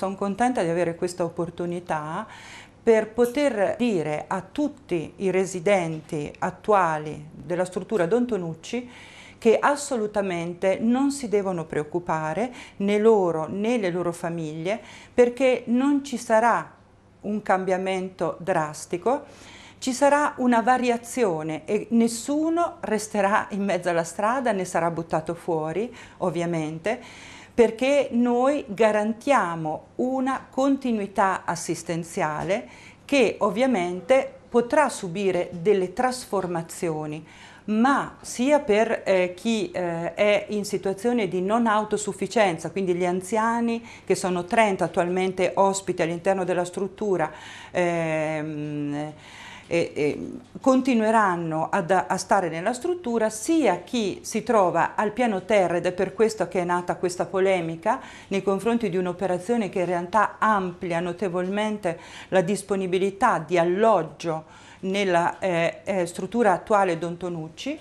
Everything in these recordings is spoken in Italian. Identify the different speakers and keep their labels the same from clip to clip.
Speaker 1: Sono contenta di avere questa opportunità per poter dire a tutti i residenti attuali della struttura Don Tonucci che assolutamente non si devono preoccupare né loro né le loro famiglie perché non ci sarà un cambiamento drastico ci sarà una variazione e nessuno resterà in mezzo alla strada, ne sarà buttato fuori ovviamente, perché noi garantiamo una continuità assistenziale che ovviamente potrà subire delle trasformazioni, ma sia per eh, chi eh, è in situazione di non autosufficienza, quindi gli anziani che sono 30 attualmente ospiti all'interno della struttura, ehm, eh, eh, continueranno ad, a stare nella struttura sia chi si trova al piano terra ed è per questo che è nata questa polemica nei confronti di un'operazione che in realtà amplia notevolmente la disponibilità di alloggio nella eh, eh struttura attuale Don Tonucci.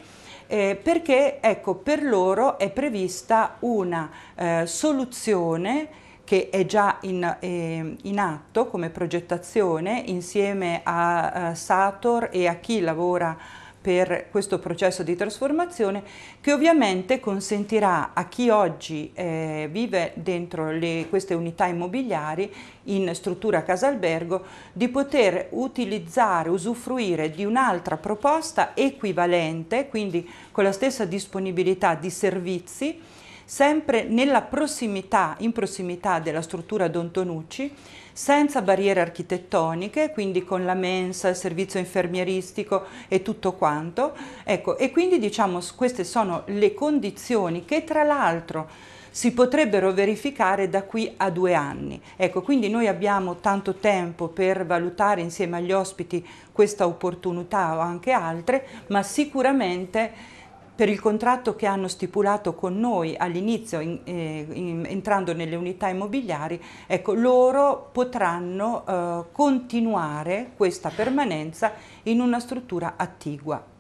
Speaker 1: Eh, perché ecco, per loro è prevista una eh, soluzione che è già in, eh, in atto come progettazione insieme a eh, Sator e a chi lavora per questo processo di trasformazione che ovviamente consentirà a chi oggi eh, vive dentro le, queste unità immobiliari in struttura casalbergo di poter utilizzare, usufruire di un'altra proposta equivalente, quindi con la stessa disponibilità di servizi sempre nella prossimità, in prossimità della struttura Don Tonucci, senza barriere architettoniche, quindi con la mensa, il servizio infermieristico e tutto quanto. Ecco, e quindi diciamo queste sono le condizioni che tra l'altro si potrebbero verificare da qui a due anni. Ecco, quindi noi abbiamo tanto tempo per valutare insieme agli ospiti questa opportunità o anche altre, ma sicuramente per il contratto che hanno stipulato con noi all'inizio eh, entrando nelle unità immobiliari, ecco, loro potranno eh, continuare questa permanenza in una struttura attigua.